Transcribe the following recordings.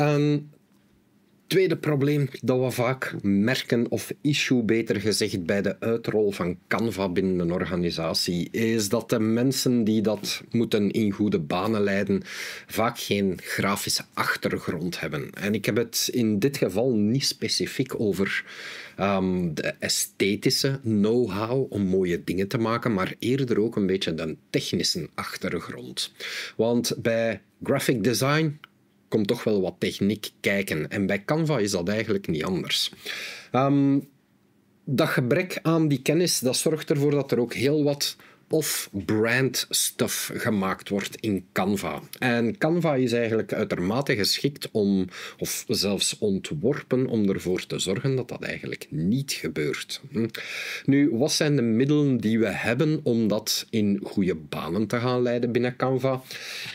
Een tweede probleem dat we vaak merken, of issue beter gezegd, bij de uitrol van Canva binnen een organisatie, is dat de mensen die dat moeten in goede banen leiden, vaak geen grafische achtergrond hebben. En ik heb het in dit geval niet specifiek over ehm, de esthetische know-how om mooie dingen te maken, maar eerder ook een beetje de technische achtergrond. Want bij graphic design komt toch wel wat techniek kijken. En bij Canva is dat eigenlijk niet anders. Ehm, dat gebrek aan die kennis, dat zorgt ervoor dat er ook heel wat off-brand stuff gemaakt wordt in Canva. En Canva is eigenlijk uitermate geschikt om, of zelfs ontworpen om ervoor te zorgen dat dat eigenlijk niet gebeurt. Hm. Nu, wat zijn de middelen die we hebben om dat in goede banen te gaan leiden binnen Canva?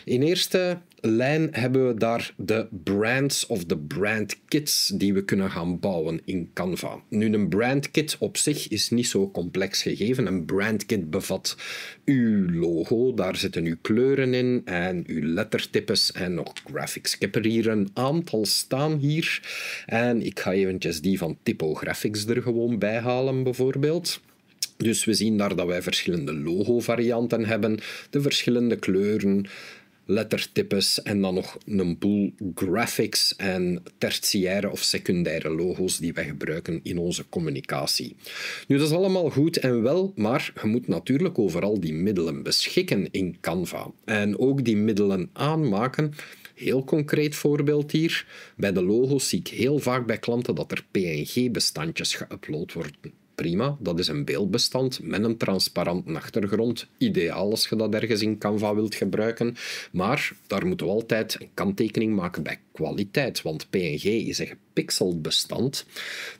In eerste lijn hebben we daar de brands of de brand kits die we kunnen gaan bouwen in Canva. Nu, een brand kit op zich is niet zo complex gegeven. Een brand kit bevat uw logo, daar zitten uw kleuren in en uw lettertypes en nog graphics. Ik heb er hier een aantal staan hier en ik ga eventjes die van Typographics er gewoon bij halen bijvoorbeeld. Dus we zien daar dat wij verschillende logo-varianten hebben, de verschillende kleuren, lettertypes en dan nog een boel graphics en tertiaire of secundaire logo's die wij gebruiken in onze communicatie. Nu, dat is allemaal goed en wel, maar je moet natuurlijk overal die middelen beschikken in Canva en ook die middelen aanmaken. Heel concreet voorbeeld hier. Bij de logo's zie ik heel vaak bij klanten dat er PNG-bestandjes geüpload worden prima. Dat is een beeldbestand met een transparante achtergrond. Ideaal als je dat ergens in Canva wilt gebruiken. Maar daar moeten we altijd een kanttekening maken bij kwaliteit. Want PNG is een gepixeld bestand.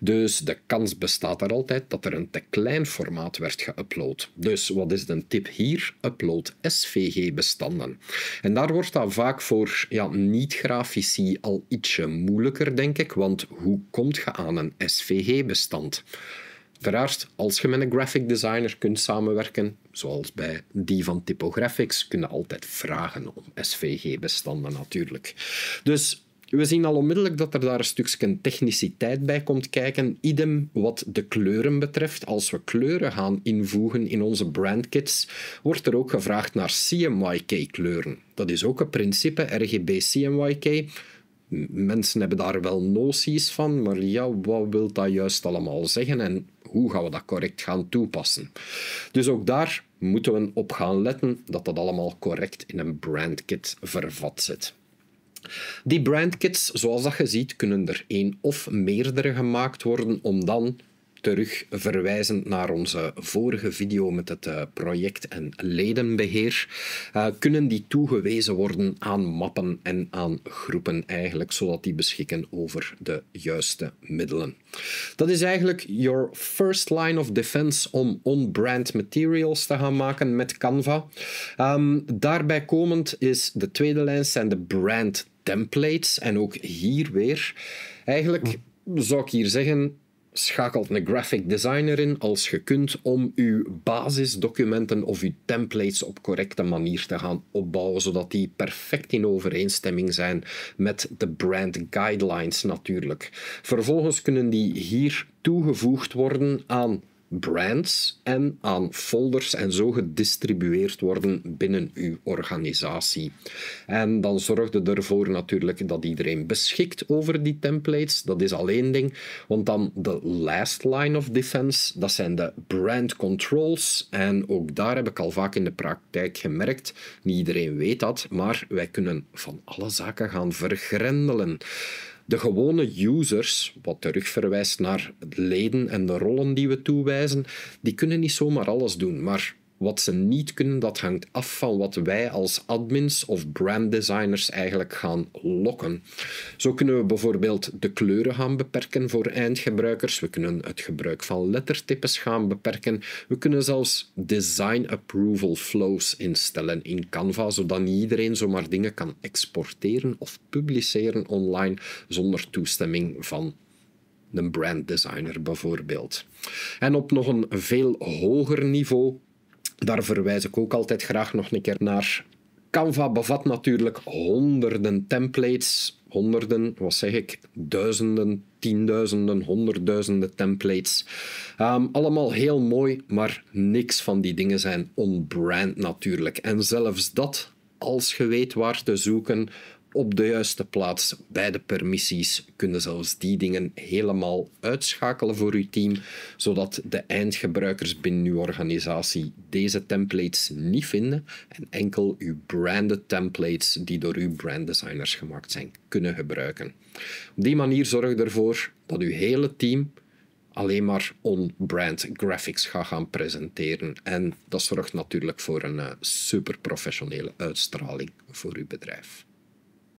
Dus de kans bestaat er altijd dat er een te klein formaat werd geüpload. Dus wat is de tip hier? Upload SVG-bestanden. En daar wordt dat vaak voor ja, niet-grafici al ietsje moeilijker, denk ik. Want hoe komt je aan een SVG-bestand? Uiteraard, als je met een graphic designer kunt samenwerken, zoals bij die van Typographics, kunnen altijd vragen om SVG-bestanden natuurlijk. Dus we zien al onmiddellijk dat er daar een stukje techniciteit bij komt kijken. Idem wat de kleuren betreft. Als we kleuren gaan invoegen in onze brandkits, wordt er ook gevraagd naar CMYK-kleuren. Dat is ook een principe, RGB-CMYK. Mensen hebben daar wel noties van, maar ja, wat wil dat juist allemaal zeggen? En hoe gaan we dat correct gaan toepassen. Dus ook daar moeten we op gaan letten dat dat allemaal correct in een brandkit vervat zit. Die brandkits, zoals dat je ziet, kunnen er één of meerdere gemaakt worden om dan terug verwijzend naar onze vorige video met het eh, project en ledenbeheer, eh, kunnen die toegewezen worden aan mappen en aan groepen eigenlijk, zodat die beschikken over de juiste middelen. Dat is eigenlijk your first line of defense om on-brand materials te gaan maken met Canva. Ehm, daarbij komend is de tweede lijn zijn de brand templates en ook hier weer eigenlijk hm. zou ik hier zeggen schakelt een graphic designer in als je kunt om uw basisdocumenten of uw templates op correcte manier te gaan opbouwen, zodat die perfect in overeenstemming zijn met de brand guidelines natuurlijk. Vervolgens kunnen die hier toegevoegd worden aan brands en aan folders en zo gedistribueerd worden binnen uw organisatie. En dan zorgde ervoor natuurlijk dat iedereen beschikt over die templates. Dat is alleen ding, want dan de last line of defense, dat zijn de brand controls. En ook daar heb ik al vaak in de praktijk gemerkt, niet iedereen weet dat, maar wij kunnen van alle zaken gaan vergrendelen de gewone users, wat terugverwijst naar leden en de rollen die we toewijzen, die kunnen niet zomaar alles doen. Maar wat ze niet kunnen, dat hangt af van wat wij als admins of branddesigners eigenlijk gaan lokken. Zo kunnen we bijvoorbeeld de kleuren gaan beperken voor eindgebruikers. We kunnen het gebruik van lettertypes gaan beperken. We kunnen zelfs design approval flows instellen in Canva, zodat iedereen zomaar dingen kan exporteren of publiceren online zonder toestemming van een branddesigner bijvoorbeeld. En op nog een veel hoger niveau daar verwijs ik ook altijd graag nog een keer naar. Canva bevat natuurlijk honderden templates, honderden, wat zeg ik, duizenden, tienduizenden, honderdduizenden templates. Ehm, allemaal heel mooi, maar niks van die dingen zijn on-brand natuurlijk. En zelfs dat, als je weet waar te zoeken, op de juiste plaats bij de permissies. Kunnen zelfs die dingen helemaal uitschakelen voor uw team, zodat de eindgebruikers binnen uw organisatie deze templates niet vinden en enkel uw branded templates die door uw branddesigners gemaakt zijn kunnen gebruiken. Op die manier zorg je ervoor dat uw hele team alleen maar on-brand graphics gaat gaan presenteren. En dat zorgt natuurlijk voor een eh, super professionele uitstraling voor uw bedrijf.